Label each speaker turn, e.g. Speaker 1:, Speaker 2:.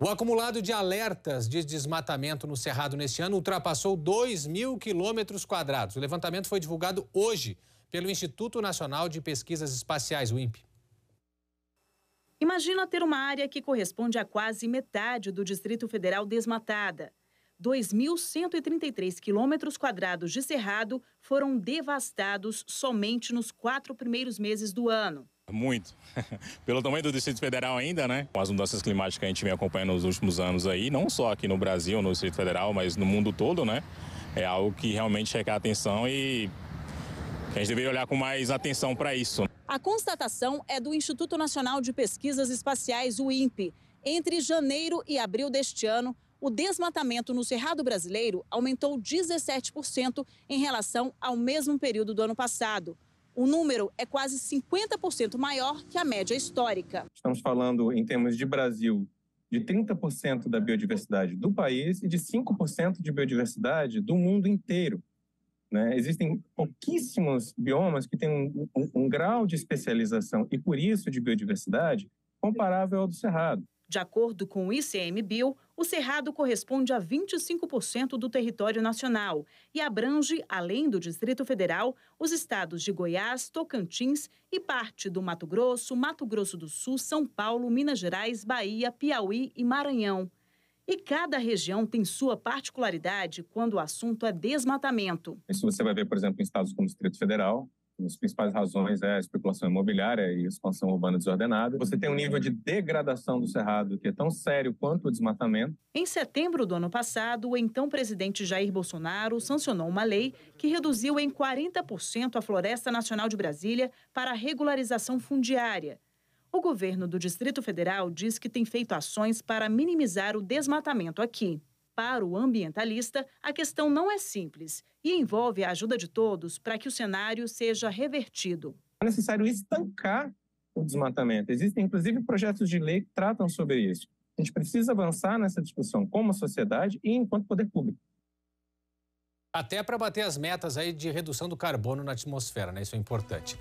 Speaker 1: O acumulado de alertas de desmatamento no Cerrado neste ano ultrapassou 2 mil quilômetros quadrados. O levantamento foi divulgado hoje pelo Instituto Nacional de Pesquisas Espaciais, o INPE.
Speaker 2: Imagina ter uma área que corresponde a quase metade do Distrito Federal desmatada. 2.133 quilômetros quadrados de cerrado foram devastados somente nos quatro primeiros meses do ano.
Speaker 3: Muito. Pelo tamanho do Distrito Federal ainda, né? Com as mudanças climáticas que a gente vem acompanhando nos últimos anos aí, não só aqui no Brasil, no Distrito Federal, mas no mundo todo, né? É algo que realmente requer atenção e a gente deveria olhar com mais atenção para isso.
Speaker 2: A constatação é do Instituto Nacional de Pesquisas Espaciais, o INPE. Entre janeiro e abril deste ano, o desmatamento no Cerrado Brasileiro aumentou 17% em relação ao mesmo período do ano passado. O número é quase 50% maior que a média histórica.
Speaker 1: Estamos falando, em termos de Brasil, de 30% da biodiversidade do país e de 5% de biodiversidade do mundo inteiro. Né? Existem pouquíssimos biomas que têm um, um, um grau de
Speaker 2: especialização e, por isso, de biodiversidade comparável ao do Cerrado. De acordo com o ICMBio, o Cerrado corresponde a 25% do território nacional e abrange, além do Distrito Federal, os estados de Goiás, Tocantins e parte do Mato Grosso, Mato Grosso do Sul, São Paulo, Minas Gerais, Bahia, Piauí e Maranhão. E cada região tem sua particularidade quando o assunto é desmatamento.
Speaker 1: Isso você vai ver, por exemplo, em estados como o Distrito Federal, as principais razões é a especulação imobiliária e expansão urbana desordenada. Você tem um nível de degradação do cerrado que é tão sério quanto o desmatamento.
Speaker 2: Em setembro do ano passado, o então presidente Jair Bolsonaro sancionou uma lei que reduziu em 40% a Floresta Nacional de Brasília para regularização fundiária. O governo do Distrito Federal diz que tem feito ações para minimizar o desmatamento aqui. Para o ambientalista, a questão não é simples e envolve a ajuda de todos para que o cenário seja revertido.
Speaker 1: É necessário estancar o desmatamento. Existem, inclusive, projetos de lei que tratam sobre isso. A gente precisa avançar nessa discussão como sociedade e enquanto poder público. Até para bater as metas aí de redução do carbono na atmosfera, né? Isso é importante.